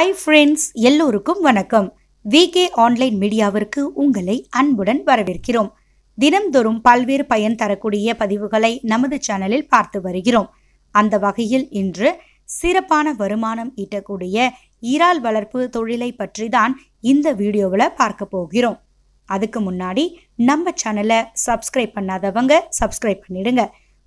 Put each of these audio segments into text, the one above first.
hi friends எல்லோருக்கும் வணக்கம் VK online மீடியாவிற்கு உங்களை அன்புடன் வரவேற்கிறோம் தினம்தோறும் பல்வேறு பயன் தரக்கூடிய பதிவுகளை நமது சேனலில் பார்த்து வருகிறோம் அந்த வகையில் இன்று சிறப்பான வருமானம் ஈட்டக்கூடிய இறால் வளர்ப்பு தொழிலை பற்றி தான் இந்த வீடியோவில் பார்க்க போகிறோம் அதுக்கு முன்னாடி நம்ம சேனலை சப்ஸ்கிரைப் பண்ணாதவங்க சப்ஸ்கிரைப் பண்ணிடுங்க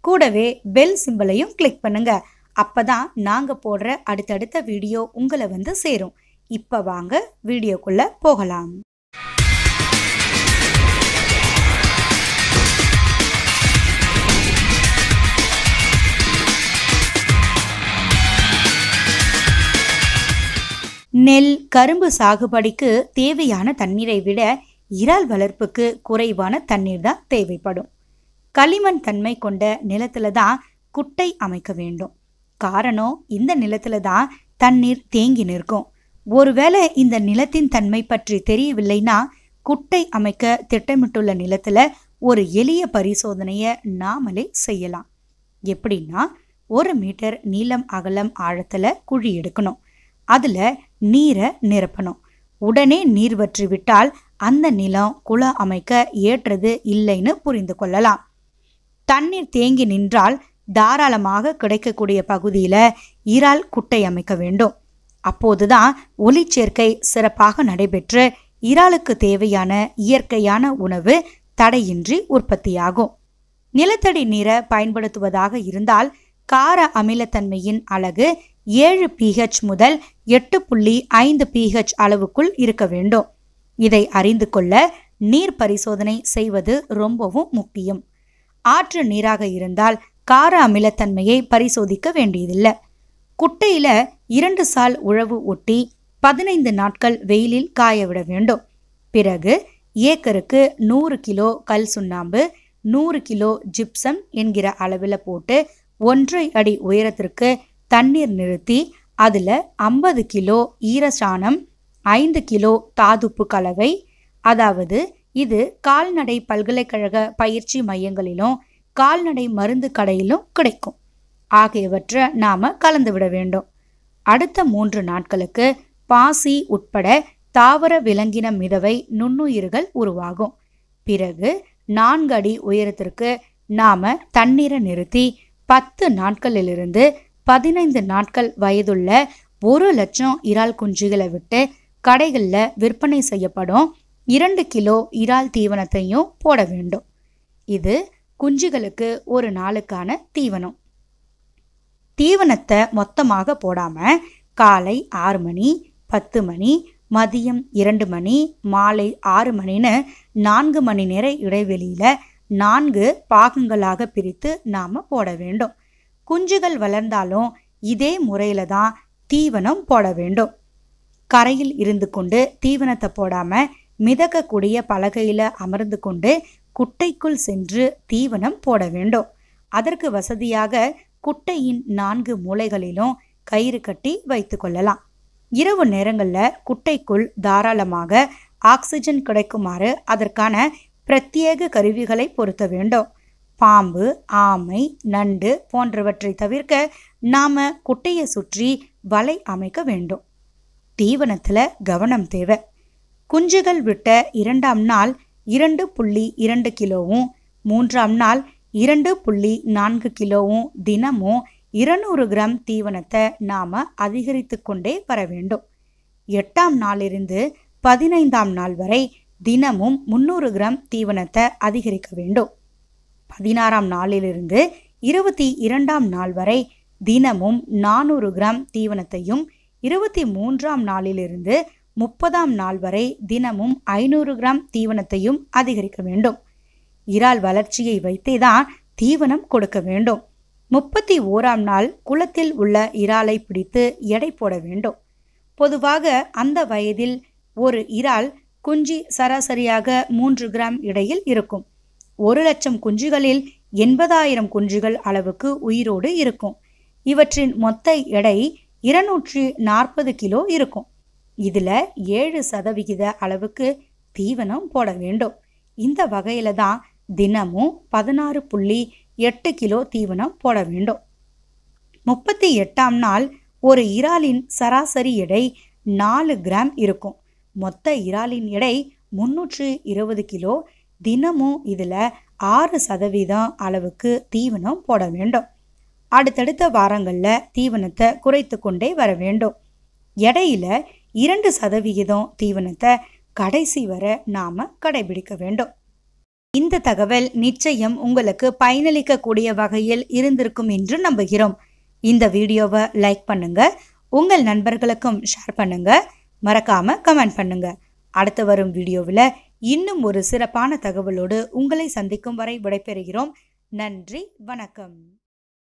கூடவே பெல் சிம்பிளையும் கிளிக் பண்ணுங்கள் அப்போ தான் நாங்கள் போடுற அடுத்தடுத்த வீடியோ உங்களை வந்து சேரும் இப்போ வாங்க வீடியோக்குள்ளே போகலாம் நெல் கரும்பு சாகுபடிக்கு தேவையான தண்ணீரை விட இறால் வளர்ப்புக்கு குறைவான தண்ணீர் தான் தேவைப்படும் களிமண் தன்மை கொண்ட நிலத்தில் தான் குட்டை அமைக்க வேண்டும் காரணம் இந்த நிலத்துல தான் தண்ணீர் தேங்கி நிற்கும் ஒருவேளை இந்த நிலத்தின் தன்மை பற்றி தெரியவில்லைன்னா குட்டை அமைக்க திட்டமிட்டுள்ள நிலத்துல ஒரு எளிய பரிசோதனையை நாமளே செய்யலாம் எப்படின்னா ஒரு மீட்டர் நீளம் அகலம் ஆழத்தில் குழி எடுக்கணும் அதில் நீரை நிரப்பணும் உடனே நீர் வற்றி விட்டால் அந்த நிலம் குளம் அமைக்க ஏற்றது இல்லைன்னு புரிந்து கொள்ளலாம் தண்ணீர் தேங்கி நின்றால் தாராளமாக கிடைக்கக்கூடிய பகுதியில் இறால் குட்டை அமைக்க வேண்டும் அப்போதுதான் ஒளிச்சேர்க்கை சிறப்பாக நடைபெற்று இறாலுக்கு தேவையான இயற்கையான உணவு தடையின்றி உற்பத்தியாகும் நிலத்தடி நீரை பயன்படுத்துவதாக இருந்தால் கார அமிலத்தன்மையின் அழகு ஏழு பிஹெச் முதல் எட்டு புள்ளி ஐந்து பிஹெச் அளவுக்குள் இருக்க வேண்டும் இதை அறிந்து கொள்ள நீர் பரிசோதனை செய்வது ரொம்பவும் முக்கியம் ஆற்று நீராக இருந்தால் கார அமிலத்தன்மையை பரிசோதிக்க வேண்டியதில்லை குட்டையில் இரண்டு சால் உழவு ஒட்டி பதினைந்து நாட்கள் வெயிலில் காய விட வேண்டும் பிறகு ஏக்கருக்கு நூறு கிலோ கல் சுண்ணாம்பு நூறு கிலோ ஜிப்சம் என்கிற அளவில் போட்டு ஒன்றை அடி உயரத்திற்கு தண்ணீர் நிறுத்தி அதில் ஐம்பது கிலோ ஈரசாணம் ஐந்து கிலோ தாதுப்பு கலவை அதாவது இது கால்நடை பல்கலைக்கழக பயிற்சி மையங்களிலும் கால்நடை மருந்து கடையிலும் கிடைக்கும் ஆகியவற்றை நாம் கலந்துவிட வேண்டும் அடுத்த மூன்று நாட்களுக்கு பாசி உட்பட தாவர விலங்கின மிதவை நுண்ணுயிர்கள் உருவாகும் பிறகு நான்கு அடி உயரத்திற்கு நாம தண்ணீரை நிறுத்தி பத்து நாட்களிலிருந்து பதினைந்து நாட்கள் வயதுள்ள ஒரு லட்சம் இறால் குஞ்சுகளை விட்டு கடைகளில் விற்பனை செய்யப்படும் இரண்டு கிலோ இறால் தீவனத்தையும் போட வேண்டும் இது குஞ்சுகளுக்கு ஒரு நாளுக்கான தீவனம் தீவனத்தை மொத்தமாக போடாமல் காலை ஆறு மணி பத்து மணி மதியம் இரண்டு மணி மாலை ஆறு மணின்னு நான்கு மணி நேர இடைவெளியில் நான்கு பாகங்களாக பிரித்து நாம் போட வேண்டும் குஞ்சுகள் வளர்ந்தாலும் இதே முறையில் தான் தீவனம் போட வேண்டும் கரையில் இருந்து கொண்டு தீவனத்தை போடாமல் மிதக்கக்கூடிய பலகையில் அமர்ந்து கொண்டு குட்டைக்குள் சென்று தீவனம் போட வேண்டும் அதற்கு வசதியாக குட்டையின் நான்கு மூலைகளிலும் கயிறு கட்டி வைத்து கொள்ளலாம் இரவு நேரங்களில் குட்டைக்குள் தாராளமாக ஆக்சிஜன் கிடைக்குமாறு அதற்கான பிரத்யேக கருவிகளை பொருத்த வேண்டும் பாம்பு ஆமை நண்டு போன்றவற்றை தவிர்க்க நாம் குட்டையை சுற்றி வலை அமைக்க வேண்டும் தீவனத்தில் கவனம் தேவை குஞ்சுகள் விட்ட இரண்டாம் நாள் இரண்டு புள்ளி இரண்டு கிலோவும் மூன்றாம் நாள் இரண்டு புள்ளி நான்கு கிலோவும் தினமும் இருநூறு கிராம் தீவனத்தை நாம் அதிகரித்து கொண்டே வர வேண்டும் எட்டாம் நாளிலிருந்து பதினைந்தாம் நாள் வரை தினமும் முந்நூறு கிராம் தீவனத்தை அதிகரிக்க வேண்டும் பதினாறாம் நாளிலிருந்து இருபத்தி இரண்டாம் நாள் வரை தினமும் நானூறு கிராம் தீவனத்தையும் இருபத்தி மூன்றாம் நாளிலிருந்து முப்பதாம் நாள் வரை தினமும் ஐநூறு கிராம் தீவனத்தையும் அதிகரிக்க வேண்டும் இறால் வளர்ச்சியை வைத்தே தான் தீவனம் கொடுக்க வேண்டும் முப்பத்தி ஓராம் நாள் குளத்தில் உள்ள இறாலை பிடித்து எடை போட வேண்டும் பொதுவாக அந்த வயதில் ஒரு இறால் குஞ்சு சராசரியாக மூன்று கிராம் இடையில் இருக்கும் ஒரு லட்சம் குஞ்சுகளில் எண்பதாயிரம் குஞ்சுகள் அளவுக்கு உயிரோடு இருக்கும் இவற்றின் மொத்த எடை இருநூற்றி நாற்பது கிலோ இருக்கும் இதில் ஏழு சதவிகித அளவுக்கு தீவனம் போட வேண்டும் இந்த வகையில் தான் தினமும் பதினாறு புள்ளி எட்டு கிலோ தீவனம் போட வேண்டும் முப்பத்தி எட்டாம் நாள் ஒரு இறாலின் சராசரி எடை நாலு கிராம் இருக்கும் மொத்த இறாலின் எடை முன்னூற்று இருபது கிலோ தினமும் இதில் ஆறு சதவீதம் அளவுக்கு தீவனம் போட வேண்டும் அடுத்தடுத்த வாரங்களில் தீவனத்தை குறைத்து கொண்டே வர வேண்டும் எடையில் இரண்டு சதவிகிதம் தீவனத்தை கடைசி வர நாம் கடைபிடிக்க வேண்டும் இந்த தகவல் நிச்சயம் உங்களுக்கு பயனளிக்கக்கூடிய வகையில் இருந்திருக்கும் என்று நம்புகிறோம் இந்த வீடியோவை லைக் பண்ணுங்க உங்கள் நண்பர்களுக்கும் ஷேர் பண்ணுங்க மறக்காம கமெண்ட் பண்ணுங்க அடுத்து வரும் வீடியோவில் இன்னும் ஒரு சிறப்பான தகவலோடு உங்களை சந்திக்கும் வரை விடைபெறுகிறோம் நன்றி வணக்கம்